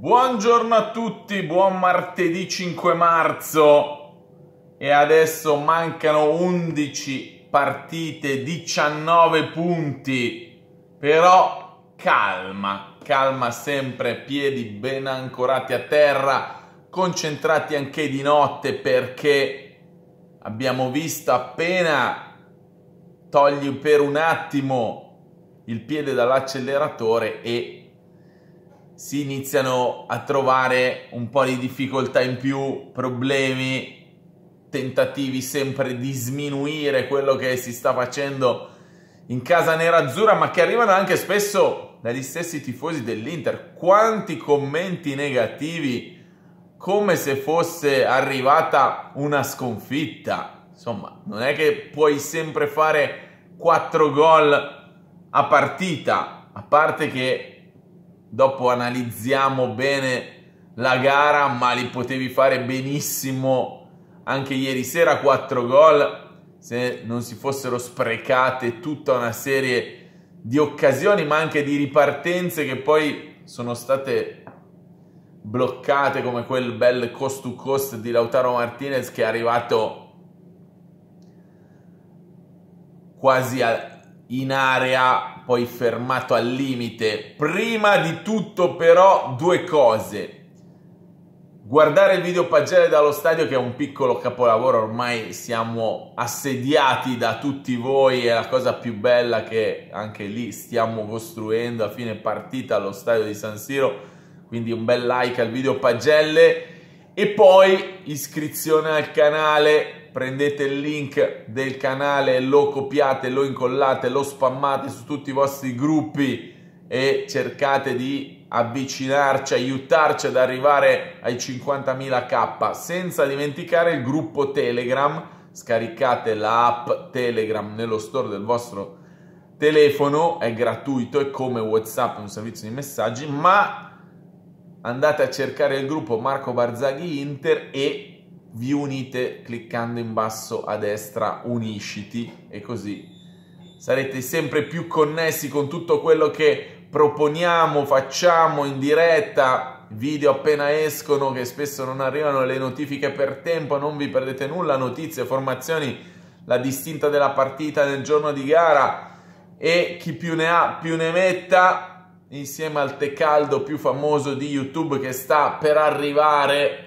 Buongiorno a tutti, buon martedì 5 marzo e adesso mancano 11 partite, 19 punti, però calma, calma sempre, piedi ben ancorati a terra, concentrati anche di notte perché abbiamo visto appena togli per un attimo il piede dall'acceleratore e si iniziano a trovare un po' di difficoltà in più, problemi, tentativi sempre di sminuire quello che si sta facendo in casa nerazzurra, ma che arrivano anche spesso dagli stessi tifosi dell'Inter. Quanti commenti negativi, come se fosse arrivata una sconfitta. Insomma, non è che puoi sempre fare 4 gol a partita, a parte che dopo analizziamo bene la gara, ma li potevi fare benissimo anche ieri sera, 4 gol, se non si fossero sprecate tutta una serie di occasioni, ma anche di ripartenze che poi sono state bloccate come quel bel cost to cost di Lautaro Martinez che è arrivato quasi a in area, poi fermato al limite. Prima di tutto però due cose. Guardare il video Pagelle dallo stadio che è un piccolo capolavoro, ormai siamo assediati da tutti voi, è la cosa più bella che anche lì stiamo costruendo a fine partita allo stadio di San Siro, quindi un bel like al video Pagelle e poi iscrizione al canale, prendete il link del canale, lo copiate, lo incollate, lo spammate su tutti i vostri gruppi e cercate di avvicinarci, aiutarci ad arrivare ai 50.000k senza dimenticare il gruppo Telegram scaricate l'app Telegram nello store del vostro telefono, è gratuito, è come WhatsApp, un servizio di messaggi, ma andate a cercare il gruppo Marco Barzaghi Inter e vi unite cliccando in basso a destra unisciti e così sarete sempre più connessi con tutto quello che proponiamo, facciamo in diretta, video appena escono che spesso non arrivano le notifiche per tempo, non vi perdete nulla, notizie, formazioni, la distinta della partita nel giorno di gara e chi più ne ha più ne metta insieme al tè caldo più famoso di YouTube che sta per arrivare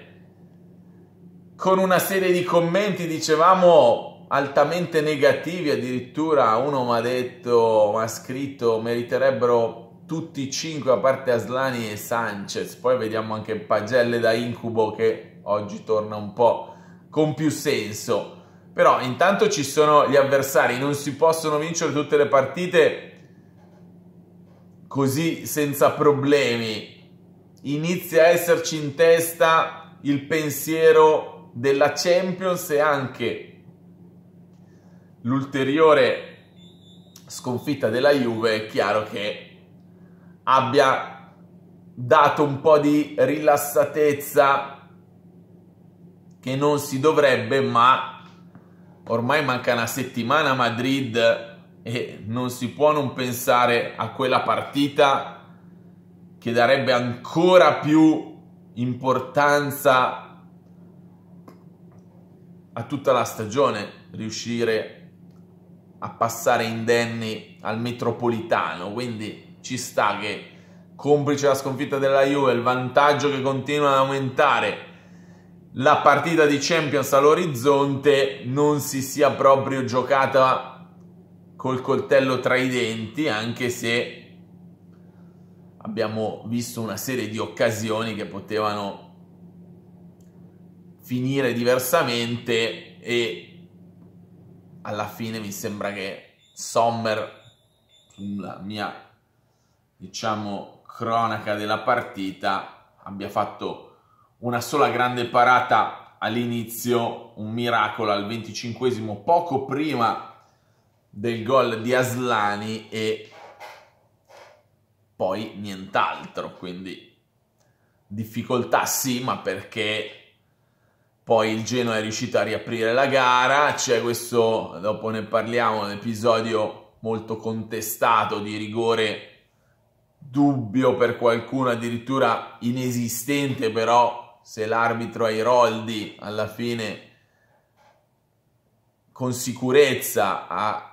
con una serie di commenti, dicevamo, altamente negativi, addirittura uno mi ha detto, mi ha scritto, meriterebbero tutti e cinque a parte Aslani e Sanchez, poi vediamo anche Pagelle da incubo che oggi torna un po' con più senso. Però intanto ci sono gli avversari, non si possono vincere tutte le partite così senza problemi, inizia a esserci in testa il pensiero della Champions e anche l'ulteriore sconfitta della Juve, è chiaro che abbia dato un po' di rilassatezza che non si dovrebbe, ma ormai manca una settimana a Madrid e non si può non pensare a quella partita che darebbe ancora più importanza a tutta la stagione riuscire a passare indenni al metropolitano quindi ci sta che complice la sconfitta della Juve il vantaggio che continua ad aumentare la partita di Champions all'orizzonte non si sia proprio giocata col coltello tra i denti, anche se abbiamo visto una serie di occasioni che potevano finire diversamente e alla fine mi sembra che Sommer, sulla mia diciamo cronaca della partita, abbia fatto una sola grande parata all'inizio, un miracolo al 25 poco prima del gol di Aslani e poi nient'altro, quindi difficoltà sì, ma perché poi il Genoa è riuscito a riaprire la gara, c'è questo, dopo ne parliamo, un episodio molto contestato di rigore dubbio per qualcuno, addirittura inesistente, però se l'arbitro Airoldi alla fine con sicurezza ha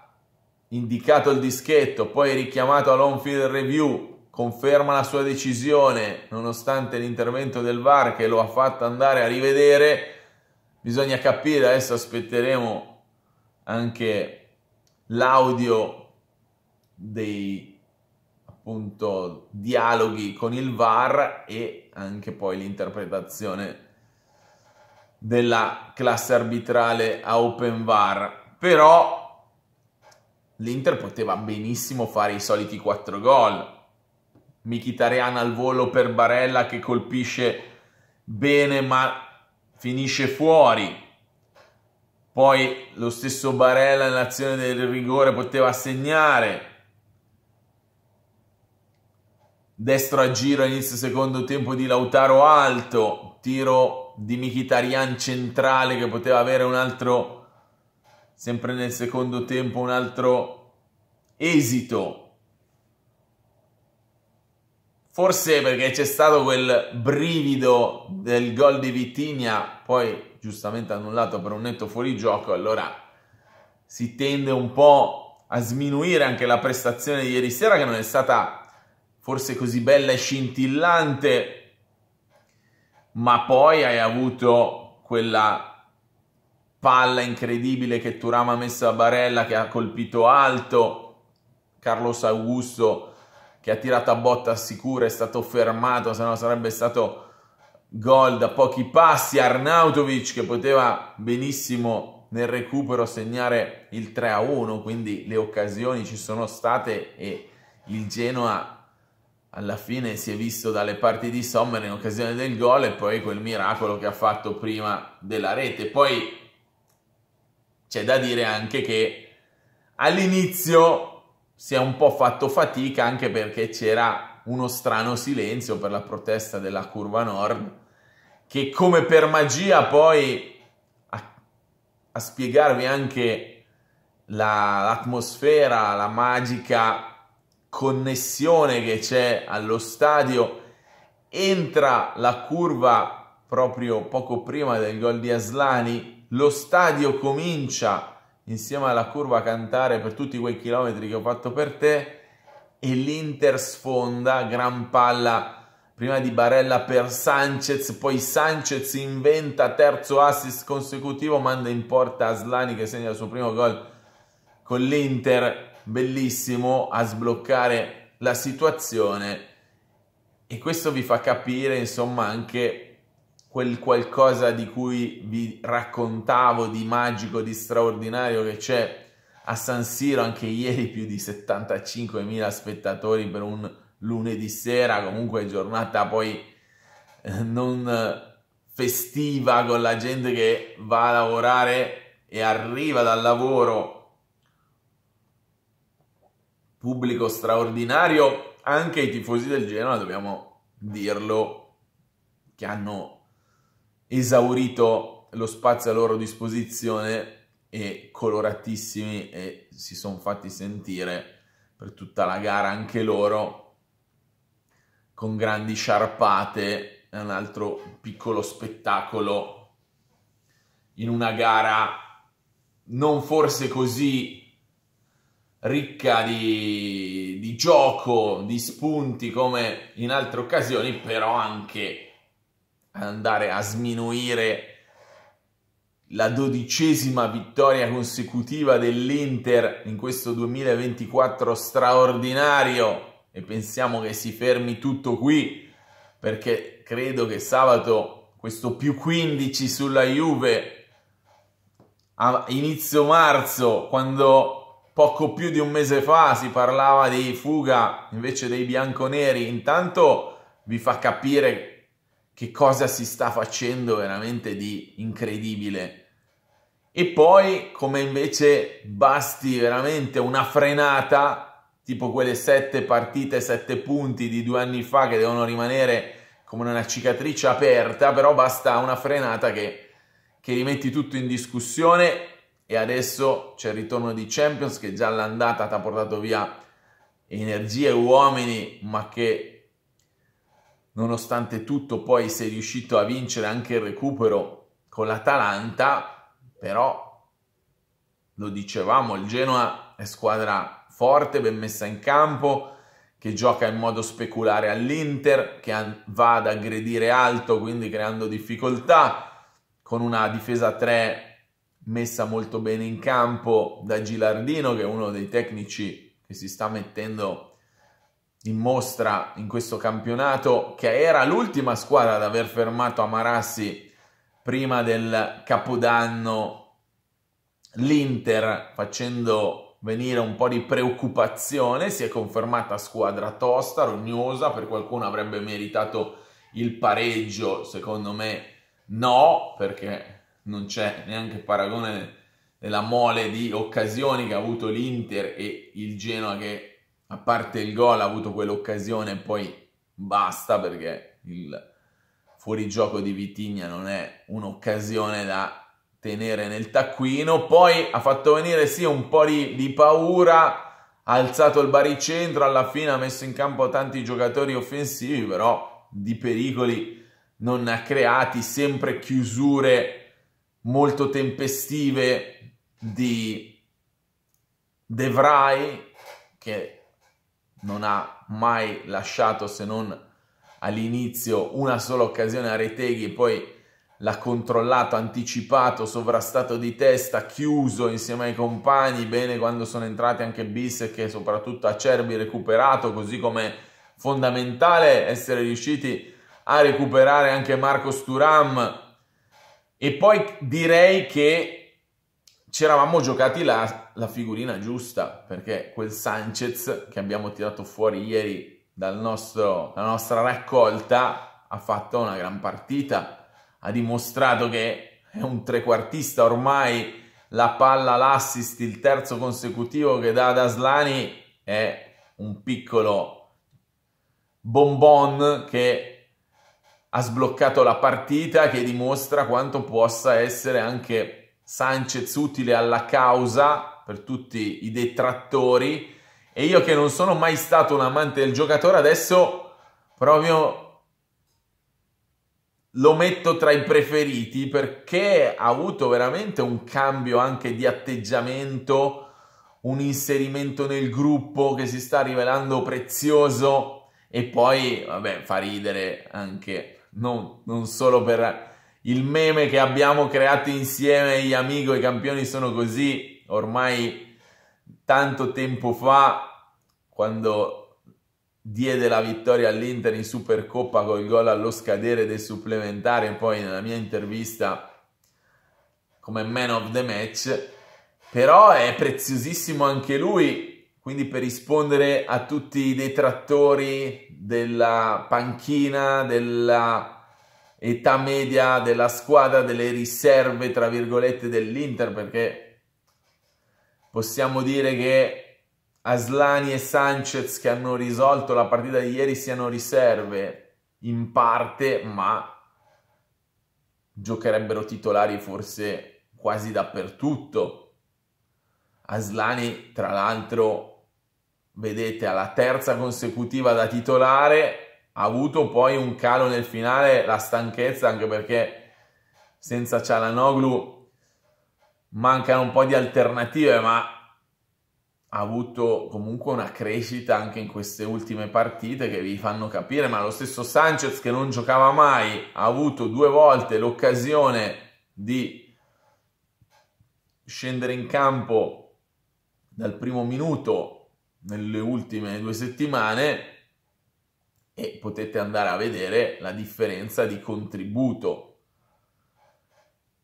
indicato il dischetto, poi richiamato all'on-field review, conferma la sua decisione nonostante l'intervento del VAR che lo ha fatto andare a rivedere. Bisogna capire, adesso aspetteremo anche l'audio dei appunto dialoghi con il VAR e anche poi l'interpretazione della classe arbitrale a Open VAR. Però l'Inter poteva benissimo fare i soliti 4 gol. Michitarian al volo per Barella che colpisce bene ma finisce fuori. Poi lo stesso Barella nell'azione del rigore poteva segnare. Destro a giro inizio secondo tempo di Lautaro alto, tiro di Michitarian centrale che poteva avere un altro sempre nel secondo tempo un altro esito. Forse perché c'è stato quel brivido del gol di Vitigna, poi giustamente annullato per un netto fuorigioco, allora si tende un po' a sminuire anche la prestazione di ieri sera che non è stata forse così bella e scintillante, ma poi hai avuto quella palla incredibile che Turama ha messo a Barella che ha colpito alto, Carlos Augusto che ha tirato a botta sicura è stato fermato, se no sarebbe stato gol da pochi passi, Arnautovic che poteva benissimo nel recupero segnare il 3-1, a quindi le occasioni ci sono state e il Genoa alla fine si è visto dalle parti di Sommer in occasione del gol e poi quel miracolo che ha fatto prima della rete. Poi c'è da dire anche che all'inizio si è un po' fatto fatica anche perché c'era uno strano silenzio per la protesta della curva nord che come per magia poi a, a spiegarvi anche la, l'atmosfera, la magica connessione che c'è allo stadio, entra la curva proprio poco prima del gol di Aslani lo stadio comincia insieme alla curva a cantare per tutti quei chilometri che ho fatto per te e l'Inter sfonda, gran palla prima di Barella per Sanchez, poi Sanchez inventa terzo assist consecutivo, manda in porta Aslani che segna il suo primo gol con l'Inter, bellissimo a sbloccare la situazione e questo vi fa capire insomma anche quel qualcosa di cui vi raccontavo di magico, di straordinario che c'è a San Siro anche ieri più di 75.000 spettatori per un lunedì sera, comunque giornata poi eh, non festiva con la gente che va a lavorare e arriva dal lavoro pubblico straordinario, anche i tifosi del Genoa dobbiamo dirlo che hanno esaurito lo spazio a loro disposizione e coloratissimi e si sono fatti sentire per tutta la gara anche loro con grandi sciarpate un altro piccolo spettacolo in una gara non forse così ricca di, di gioco, di spunti come in altre occasioni, però anche andare a sminuire la dodicesima vittoria consecutiva dell'Inter in questo 2024 straordinario e pensiamo che si fermi tutto qui perché credo che sabato questo più 15 sulla Juve a inizio marzo quando poco più di un mese fa si parlava di fuga invece dei bianconeri intanto vi fa capire che cosa si sta facendo veramente di incredibile. E poi come invece basti veramente una frenata, tipo quelle sette partite, sette punti di due anni fa che devono rimanere come una cicatrice aperta, però basta una frenata che, che rimetti tutto in discussione e adesso c'è il ritorno di Champions che già l'andata ti ha portato via energie e uomini, ma che nonostante tutto poi sei riuscito a vincere anche il recupero con l'Atalanta, però lo dicevamo, il Genoa è squadra forte, ben messa in campo, che gioca in modo speculare all'Inter, che va ad aggredire alto, quindi creando difficoltà, con una difesa 3 messa molto bene in campo da Gilardino, che è uno dei tecnici che si sta mettendo in mostra in questo campionato, che era l'ultima squadra ad aver fermato Amarassi prima del capodanno l'Inter, facendo venire un po' di preoccupazione, si è confermata squadra tosta, rognosa, per qualcuno avrebbe meritato il pareggio, secondo me no, perché non c'è neanche paragone nella mole di occasioni che ha avuto l'Inter e il Genoa che a parte il gol ha avuto quell'occasione, e poi basta perché il fuorigioco di Vitigna non è un'occasione da tenere nel taccuino. Poi ha fatto venire sì un po' di, di paura, ha alzato il baricentro, alla fine ha messo in campo tanti giocatori offensivi, però di pericoli non ha creati, sempre chiusure molto tempestive di De Vrij che non ha mai lasciato se non all'inizio una sola occasione a Reteghi, poi l'ha controllato, anticipato, sovrastato di testa, chiuso insieme ai compagni, bene quando sono entrati anche Bis che soprattutto Acerbi recuperato, così come fondamentale essere riusciti a recuperare anche Marco Sturam e poi direi che ci eravamo giocati la la figurina giusta, perché quel Sanchez che abbiamo tirato fuori ieri dalla nostra raccolta ha fatto una gran partita, ha dimostrato che è un trequartista ormai, la palla, l'assist, il terzo consecutivo che dà ad Aslani è un piccolo bonbon che ha sbloccato la partita che dimostra quanto possa essere anche Sanchez utile alla causa per tutti i detrattori e io che non sono mai stato un amante del giocatore adesso proprio lo metto tra i preferiti perché ha avuto veramente un cambio anche di atteggiamento, un inserimento nel gruppo che si sta rivelando prezioso e poi, vabbè, fa ridere anche, non, non solo per il meme che abbiamo creato insieme, gli amico, i campioni sono così, ormai tanto tempo fa, quando diede la vittoria all'Inter in Supercoppa col gol allo scadere del supplementare, poi nella mia intervista come man of the match, però è preziosissimo anche lui, quindi per rispondere a tutti i detrattori della panchina, della età media della squadra, delle riserve, tra virgolette, dell'Inter, perché possiamo dire che Aslani e Sanchez che hanno risolto la partita di ieri siano riserve in parte, ma giocherebbero titolari forse quasi dappertutto. Aslani, tra l'altro, vedete, alla terza consecutiva da titolare, ha avuto poi un calo nel finale, la stanchezza, anche perché senza Cialanoglu mancano un po' di alternative, ma ha avuto comunque una crescita anche in queste ultime partite che vi fanno capire, ma lo stesso Sanchez che non giocava mai ha avuto due volte l'occasione di scendere in campo dal primo minuto nelle ultime due settimane e potete andare a vedere la differenza di contributo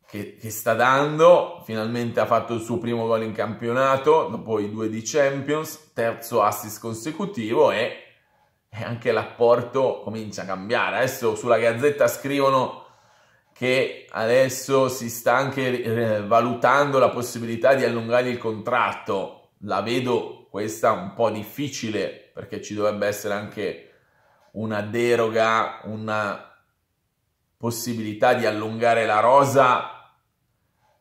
che, che, sta dando, finalmente ha fatto il suo primo gol in campionato, dopo i due di Champions, terzo assist consecutivo e, e anche l'apporto comincia a cambiare. Adesso sulla Gazzetta scrivono che adesso si sta anche eh, valutando la possibilità di allungare il contratto. La vedo questa un po' difficile perché ci dovrebbe essere anche una deroga, una possibilità di allungare la rosa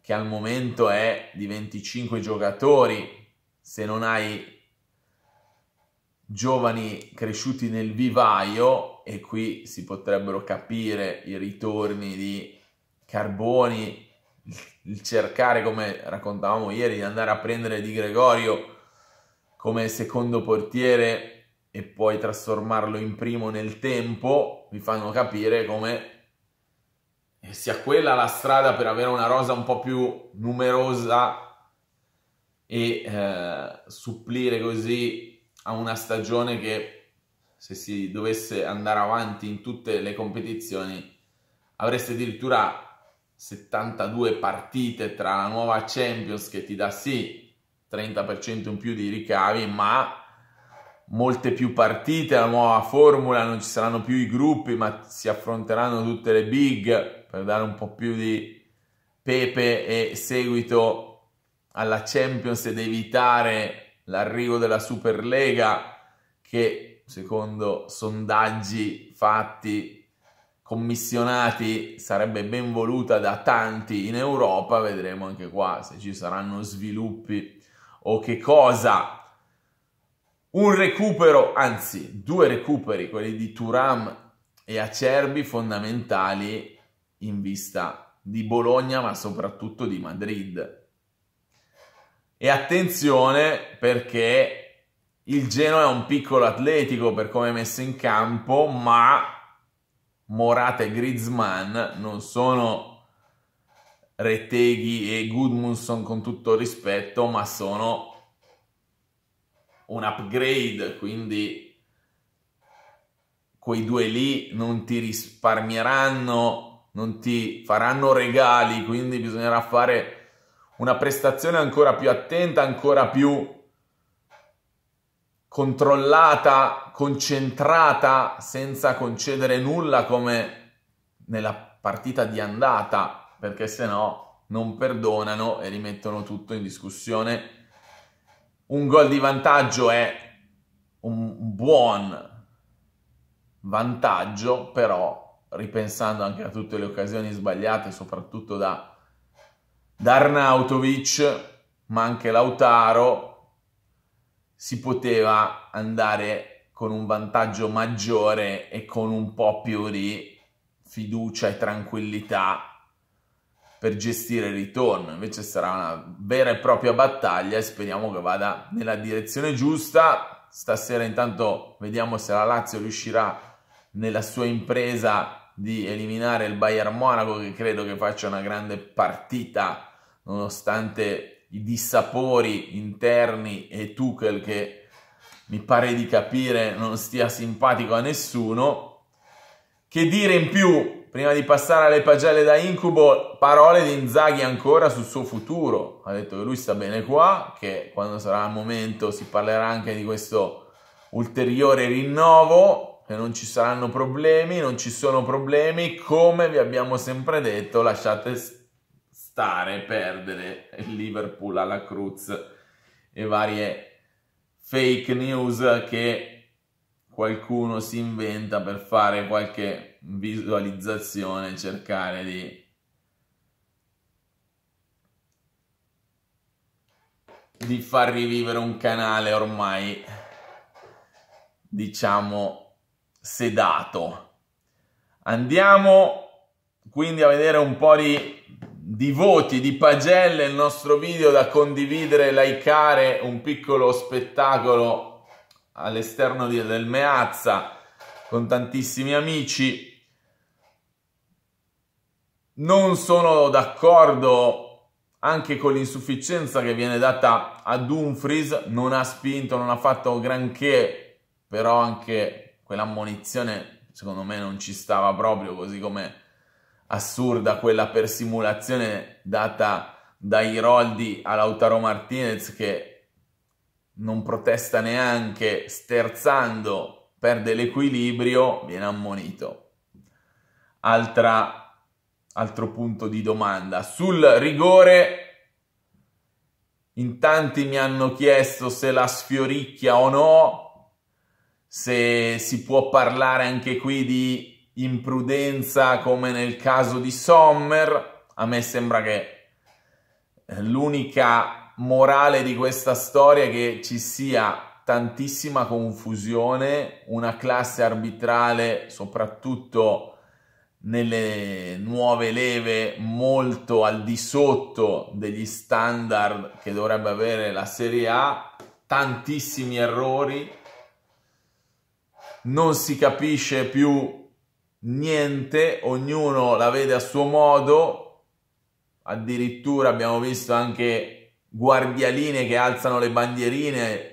che al momento è di 25 giocatori, se non hai giovani cresciuti nel vivaio, e qui si potrebbero capire i ritorni di Carboni, il cercare, come raccontavamo ieri, di andare a prendere Di Gregorio come secondo portiere e poi trasformarlo in primo nel tempo, vi fanno capire come e sia quella la strada per avere una rosa un po' più numerosa e eh, supplire così a una stagione che se si dovesse andare avanti in tutte le competizioni avreste addirittura 72 partite tra la nuova Champions che ti dà sì 30% in più di ricavi ma molte più partite la nuova formula non ci saranno più i gruppi ma si affronteranno tutte le big per dare un po' più di pepe e seguito alla Champions ed evitare l'arrivo della Superlega che secondo sondaggi fatti commissionati sarebbe ben voluta da tanti in Europa, vedremo anche qua se ci saranno sviluppi o che cosa. Un recupero, anzi due recuperi, quelli di Turam e Acerbi fondamentali in vista di Bologna, ma soprattutto di Madrid. E attenzione perché il Genoa è un piccolo atletico per come è messo in campo, ma Morata e Griezmann non sono Retteghi e Goodmunson con tutto rispetto, ma sono un upgrade, quindi quei due lì non ti risparmieranno non ti faranno regali, quindi bisognerà fare una prestazione ancora più attenta, ancora più controllata, concentrata, senza concedere nulla come nella partita di andata, perché se no non perdonano e rimettono tutto in discussione. Un gol di vantaggio è un buon vantaggio, però ripensando anche a tutte le occasioni sbagliate, soprattutto da, da Arnautovic, ma anche Lautaro, si poteva andare con un vantaggio maggiore e con un po' più di fiducia e tranquillità per gestire il ritorno. Invece sarà una vera e propria battaglia e speriamo che vada nella direzione giusta. Stasera intanto vediamo se la Lazio riuscirà nella sua impresa di eliminare il Bayern Monaco che credo che faccia una grande partita nonostante i dissapori interni e Tuchel che mi pare di capire non stia simpatico a nessuno. Che dire in più, prima di passare alle pagelle da incubo, parole di Inzaghi ancora sul suo futuro. Ha detto che lui sta bene qua, che quando sarà il momento si parlerà anche di questo ulteriore rinnovo e non ci saranno problemi, non ci sono problemi, come vi abbiamo sempre detto, lasciate stare, perdere il Liverpool alla Cruz e varie fake news che qualcuno si inventa per fare qualche visualizzazione, cercare di di far rivivere un canale ormai diciamo sedato. Andiamo quindi a vedere un po' di, di voti, di pagelle, il nostro video da condividere, likeare, un piccolo spettacolo all'esterno del Meazza con tantissimi amici. Non sono d'accordo anche con l'insufficienza che viene data a Dumfries, non ha spinto, non ha fatto granché, però anche quell'ammonizione secondo me non ci stava proprio, così come assurda quella per simulazione data dai Roldi a Lautaro Martinez che non protesta neanche, sterzando, perde l'equilibrio, viene ammonito. Altra, altro punto di domanda. Sul rigore in tanti mi hanno chiesto se la sfioricchia o no se si può parlare anche qui di imprudenza come nel caso di Sommer, a me sembra che eh, l'unica morale di questa storia è che ci sia tantissima confusione, una classe arbitrale soprattutto nelle nuove leve molto al di sotto degli standard che dovrebbe avere la Serie A, tantissimi errori, non si capisce più niente, ognuno la vede a suo modo, addirittura abbiamo visto anche guardialine che alzano le bandierine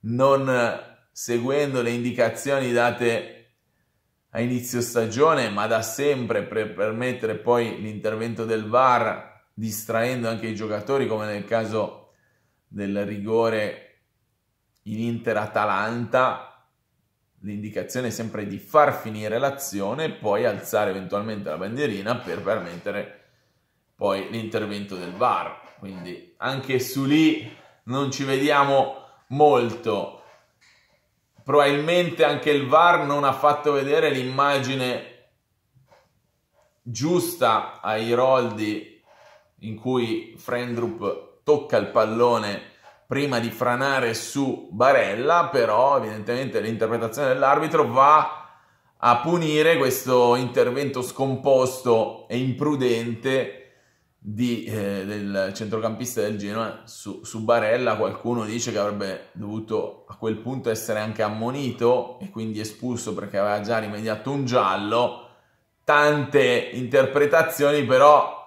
non seguendo le indicazioni date a inizio stagione, ma da sempre per permettere poi l'intervento del VAR, distraendo anche i giocatori, come nel caso del rigore in Inter-Atalanta, l'indicazione è sempre di far finire l'azione e poi alzare eventualmente la bandierina per permettere poi l'intervento del VAR. Quindi anche su lì non ci vediamo molto. Probabilmente anche il VAR non ha fatto vedere l'immagine giusta ai Roldi in cui Frendrup tocca il pallone prima di franare su Barella, però evidentemente l'interpretazione dell'arbitro va a punire questo intervento scomposto e imprudente di, eh, del centrocampista del Genoa su, su, Barella. Qualcuno dice che avrebbe dovuto a quel punto essere anche ammonito e quindi espulso perché aveva già rimediato un giallo. Tante interpretazioni, però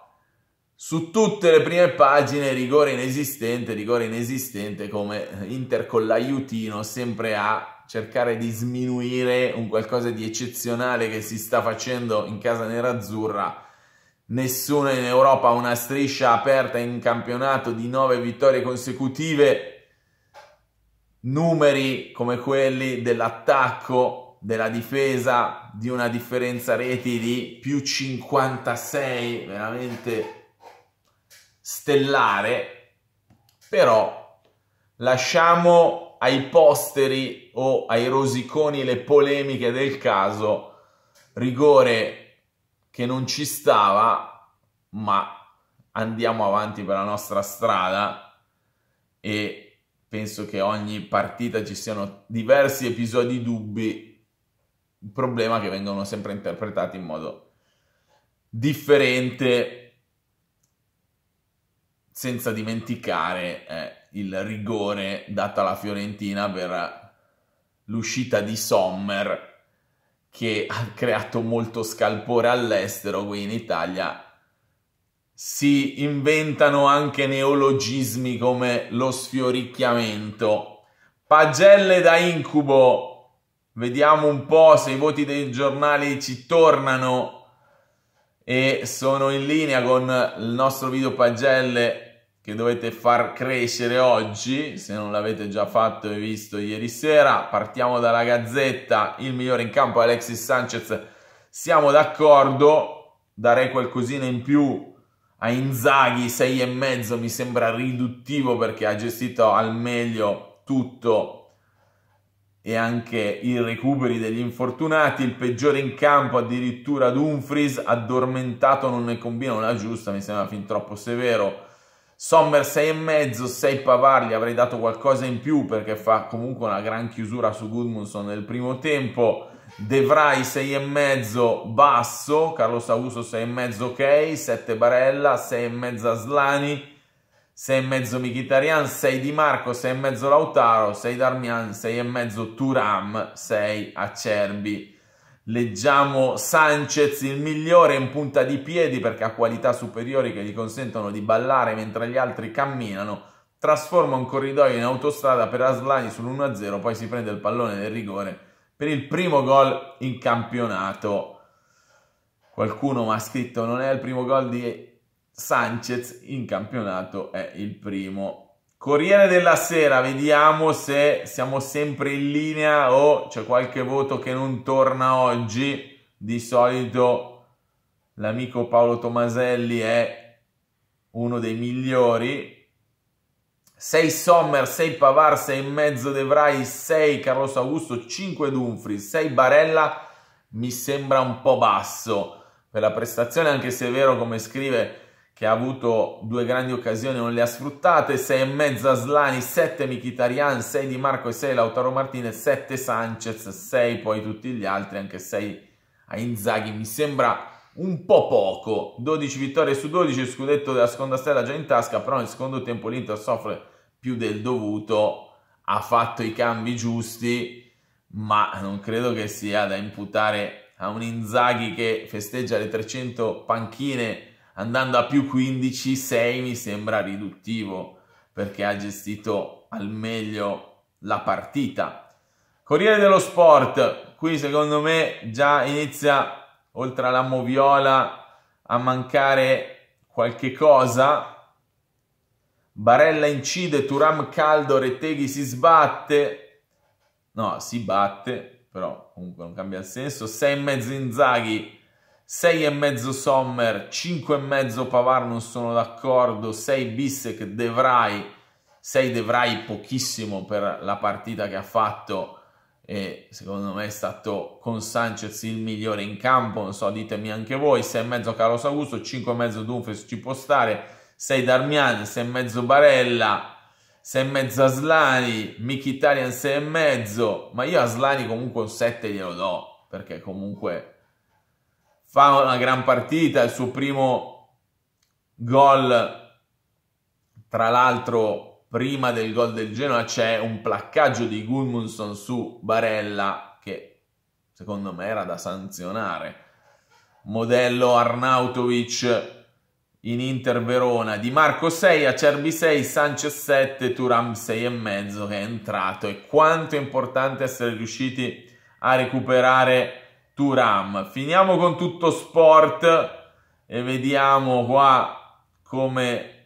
su tutte le prime pagine rigore inesistente, rigore inesistente come Inter con l'aiutino sempre a cercare di sminuire un qualcosa di eccezionale che si sta facendo in casa nerazzurra. Nessuno in Europa ha una striscia aperta in campionato di nove vittorie consecutive. Numeri come quelli dell'attacco, della difesa, di una differenza reti di più 56, veramente stellare, però lasciamo ai posteri o ai rosiconi le polemiche del caso, rigore che non ci stava, ma andiamo avanti per la nostra strada e penso che ogni partita ci siano diversi episodi dubbi, il problema è che vengono sempre interpretati in modo differente senza dimenticare eh, il rigore data alla Fiorentina per l'uscita di Sommer che ha creato molto scalpore all'estero, qui in Italia si inventano anche neologismi come lo sfioricchiamento. Pagelle da incubo, vediamo un po' se i voti dei giornali ci tornano e sono in linea con il nostro video pagelle che dovete far crescere oggi, se non l'avete già fatto e visto ieri sera. Partiamo dalla Gazzetta, il migliore in campo Alexis Sanchez, siamo d'accordo, darei qualcosina in più a Inzaghi, 6,5 mi sembra riduttivo perché ha gestito al meglio tutto e anche i recuperi degli infortunati, il peggiore in campo addirittura Dumfries, addormentato non ne combina una giusta, mi sembra fin troppo severo Sommer 6,5, 6 Pavar, gli avrei dato qualcosa in più perché fa comunque una gran chiusura su Goodmanson nel primo tempo. De Vrij 6,5 basso, Carlos Augusto 6,5 ok, 7 Barella, 6,5 Slani, 6,5 Mkhitaryan, 6 Di Marco, 6,5 Lautaro, 6 Darmian, 6,5 Turam, 6 Acerbi. Leggiamo Sanchez il migliore in punta di piedi perché ha qualità superiori che gli consentono di ballare mentre gli altri camminano. Trasforma un corridoio in autostrada per Aslani sull'1-0, poi si prende il pallone del rigore per il primo gol in campionato. Qualcuno mi ha scritto non è il primo gol di Sanchez in campionato, è il primo Corriere della Sera, vediamo se siamo sempre in linea o c'è qualche voto che non torna oggi. Di solito l'amico Paolo Tomaselli è uno dei migliori. 6 Sommer, 6 Pavar, 6 e mezzo De 6 Carlos Augusto, 5 Dunfri, 6 Barella mi sembra un po' basso per la prestazione, anche se è vero come scrive che ha avuto due grandi occasioni e non le ha sfruttate, 6 e mezzo Aslani, 7 Mkhitaryan, 6 Di Marco e 6 Lautaro Martinez, 7 Sanchez, 6 poi tutti gli altri, anche 6 a Inzaghi, mi sembra un po' poco, 12 vittorie su 12, scudetto della seconda stella già in tasca, però nel secondo tempo l'Inter soffre più del dovuto, ha fatto i cambi giusti, ma non credo che sia da imputare a un Inzaghi che festeggia le 300 panchine andando a più 15, 6 mi sembra riduttivo perché ha gestito al meglio la partita. Corriere dello Sport, qui secondo me già inizia oltre alla Moviola a mancare qualche cosa. Barella incide, Turam caldo, Retteghi si sbatte. No, si batte, però comunque non cambia il senso. Sei e mezzo Inzaghi 6 e mezzo Sommer, 5 e mezzo Pavar non sono d'accordo, 6 Bissek, Devrai, 6 Devrai pochissimo per la partita che ha fatto e secondo me è stato con Sanchez il migliore in campo, non so, ditemi anche voi, 6 e mezzo Carlos Augusto, 5 e mezzo Dumfries ci può stare, 6 Darmian, mezzo Barella, 6 e mezzo Aslani, Mkhitaryan mezzo, ma io Aslani comunque un 7 glielo do, perché comunque fa una gran partita, il suo primo gol, tra l'altro prima del gol del Genoa c'è un placcaggio di Gulmunson su Barella che secondo me era da sanzionare. Modello Arnautovic in Inter Verona, Di Marco 6, Acerbi 6, Sanchez 7, Turam 6 e mezzo che è entrato e quanto è importante essere riusciti a recuperare Turam. Finiamo con tutto sport e vediamo qua come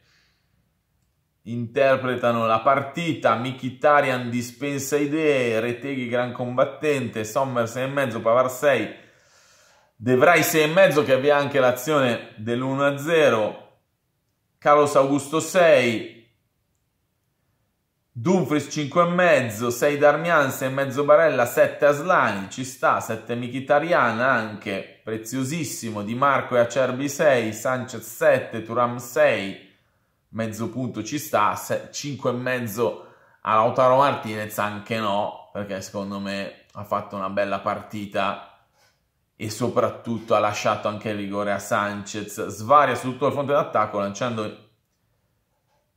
interpretano la partita. Mikitarian dispensa idee, Reteghi gran combattente, Sommer 6 e mezzo, Pavar 6, Devrai 6 e mezzo che avvia anche l'azione dell'1-0, Carlos Augusto 6, Dumfries mezzo, 6 Darmian, 6 mezzo Barella, 7 Aslani, ci sta, 7 Michitarian anche, preziosissimo, Di Marco e Acerbi 6, Sanchez 7, Turam 6, mezzo punto ci sta, 5 5,5 a Lautaro Martinez anche no, perché secondo me ha fatto una bella partita e soprattutto ha lasciato anche il rigore a Sanchez, svaria su tutto il fronte d'attacco lanciando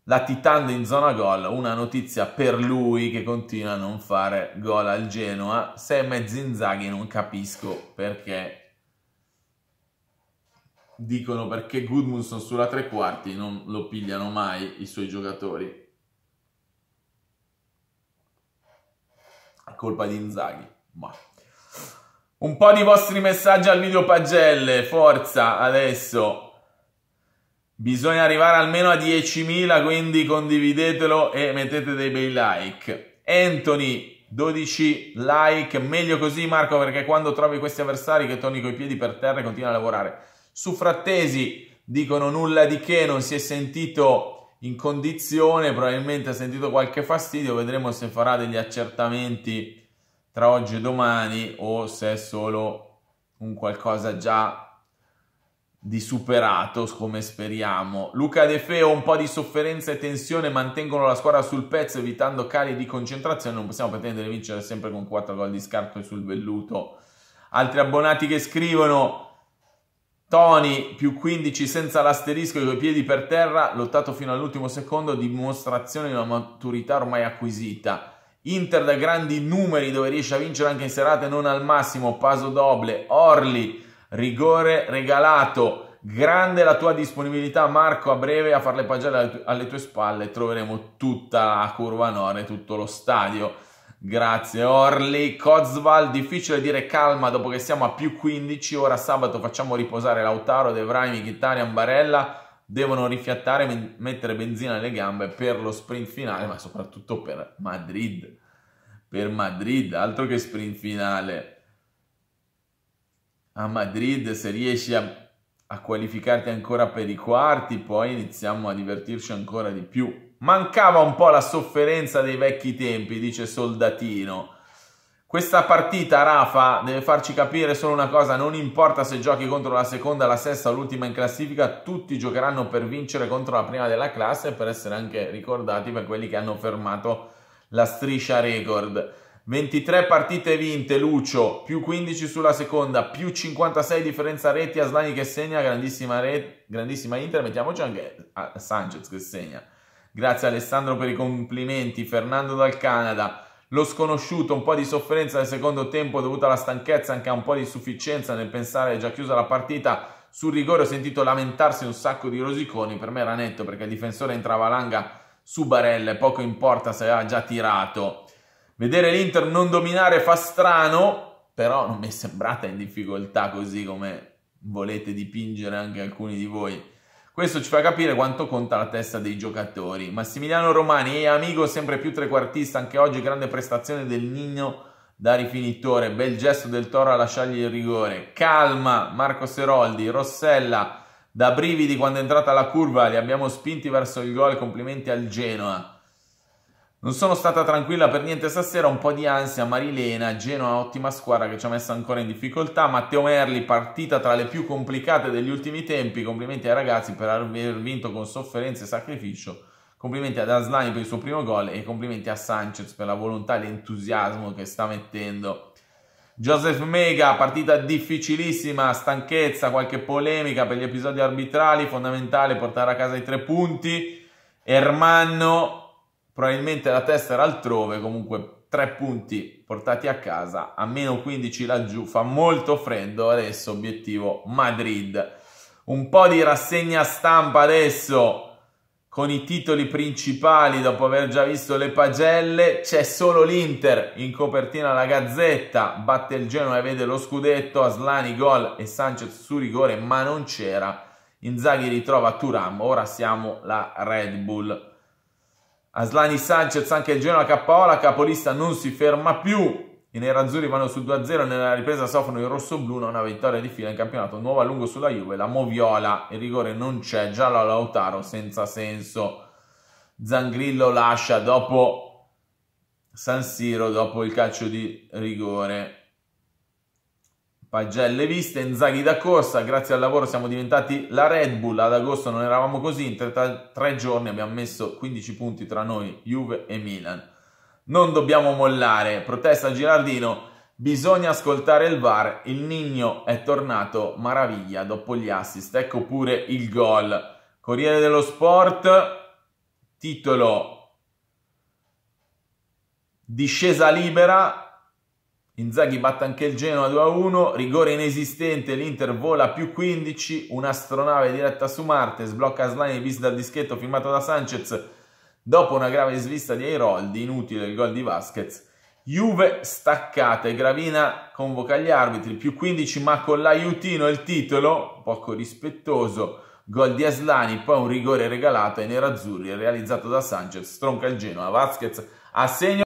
latitando in zona gol, una notizia per lui che continua a non fare gol al Genoa. Se è mezzo Inzaghi non capisco perché dicono perché Goodmanson sulla tre quarti non lo pigliano mai i suoi giocatori. A colpa di Inzaghi, ma un po' di vostri messaggi al video pagelle, forza adesso Bisogna arrivare almeno a 10.000, quindi condividetelo e mettete dei bei like. Anthony, 12 like, meglio così Marco perché quando trovi questi avversari che torni coi piedi per terra e continui a lavorare. Su Frattesi dicono nulla di che, non si è sentito in condizione, probabilmente ha sentito qualche fastidio, vedremo se farà degli accertamenti tra oggi e domani o se è solo un qualcosa già di superato, come speriamo. Luca De Feo, un po' di sofferenza e tensione mantengono la squadra sul pezzo, evitando cali di concentrazione. Non possiamo pretendere di vincere sempre con 4 gol di scarto e sul velluto. Altri abbonati che scrivono. Tony più 15 senza l'asterisco e due piedi per terra, lottato fino all'ultimo secondo, dimostrazione di una maturità ormai acquisita. Inter da grandi numeri dove riesce a vincere anche in serate non al massimo, Paso Doble, Orli, rigore regalato. Grande la tua disponibilità, Marco. A breve a farle pagare alle tue spalle troveremo tutta la curva nord e tutto lo stadio. Grazie Orli. Cozval, difficile dire calma dopo che siamo a più 15. Ora sabato facciamo riposare Lautaro, De Vrij, Mkhitaryan, Barella. Devono rifiattare, mettere benzina alle gambe per lo sprint finale, ma soprattutto per Madrid. Per Madrid, altro che sprint finale a Madrid, se riesci a, a qualificarti ancora per i quarti, poi iniziamo a divertirci ancora di più. Mancava un po' la sofferenza dei vecchi tempi, dice Soldatino. Questa partita, Rafa, deve farci capire solo una cosa, non importa se giochi contro la seconda, la sesta o l'ultima in classifica, tutti giocheranno per vincere contro la prima della classe e per essere anche ricordati per quelli che hanno fermato la striscia record. 23 partite vinte, Lucio, più 15 sulla seconda, più 56 differenza reti, a Slani che segna, grandissima, re, grandissima Inter, mettiamoci anche a ah, Sanchez che segna. Grazie Alessandro per i complimenti, Fernando dal Canada, lo sconosciuto, un po' di sofferenza nel secondo tempo dovuta alla stanchezza, anche a un po' di sufficienza nel pensare è già chiusa la partita, sul rigore ho sentito lamentarsi un sacco di rosiconi, per me era netto perché il difensore entrava a langa su Barella, poco importa se aveva già tirato Vedere l'Inter non dominare fa strano, però non mi è sembrata in difficoltà così come volete dipingere anche alcuni di voi. Questo ci fa capire quanto conta la testa dei giocatori. Massimiliano Romani è amico sempre più trequartista, anche oggi grande prestazione del Nino da rifinitore, bel gesto del Toro a lasciargli il rigore. Calma, Marco Seroldi, Rossella, da brividi quando è entrata la curva, li abbiamo spinti verso il gol, complimenti al Genoa. Non sono stata tranquilla per niente stasera, un po' di ansia, Marilena, Genoa, ottima squadra che ci ha messo ancora in difficoltà, Matteo Merli, partita tra le più complicate degli ultimi tempi, complimenti ai ragazzi per aver vinto con sofferenza e sacrificio, complimenti ad Aslani per il suo primo gol e complimenti a Sanchez per la volontà e l'entusiasmo che sta mettendo. Joseph Mega, partita difficilissima, stanchezza, qualche polemica per gli episodi arbitrali, fondamentale portare a casa i tre punti. Ermanno, probabilmente la testa era altrove, comunque tre punti portati a casa, a meno 15 laggiù, fa molto freddo, adesso obiettivo Madrid. Un po' di rassegna stampa adesso con i titoli principali dopo aver già visto le pagelle, c'è solo l'Inter in copertina alla Gazzetta, batte il Genoa e vede lo scudetto, Aslani gol e Sanchez su rigore ma non c'era, Inzaghi ritrova Turam, ora siamo la Red Bull. Aslani Sanchez anche il Genoa KO, la capolista non si ferma più. I nerazzurri vanno su 2-0, nella ripresa soffrono il rosso-blu, una vittoria di fila in campionato, nuova a lungo sulla Juve, la Moviola, il rigore non c'è, giallo a Lautaro, senza senso. Zangrillo lascia dopo San Siro, dopo il calcio di rigore pagelle viste, Inzaghi da corsa, grazie al lavoro siamo diventati la Red Bull, ad agosto non eravamo così, in tre, tre giorni abbiamo messo 15 punti tra noi, Juve e Milan. Non dobbiamo mollare, protesta Girardino, bisogna ascoltare il VAR, il Nigno è tornato, maraviglia, dopo gli assist, ecco pure il gol. Corriere dello Sport, titolo discesa libera, Inzaghi batte anche il Genoa 2-1, rigore inesistente, l'Inter vola più 15, un'astronave diretta su Marte, sblocca Slani vis dal dischetto firmato da Sanchez, dopo una grave svista di Airoldi, inutile il gol di Vasquez. Juve staccate, Gravina convoca gli arbitri, più 15 ma con l'aiutino il titolo, poco rispettoso, gol di Aslani, poi un rigore regalato ai nerazzurri realizzato da Sanchez, stronca il Genoa, Vasquez a segno.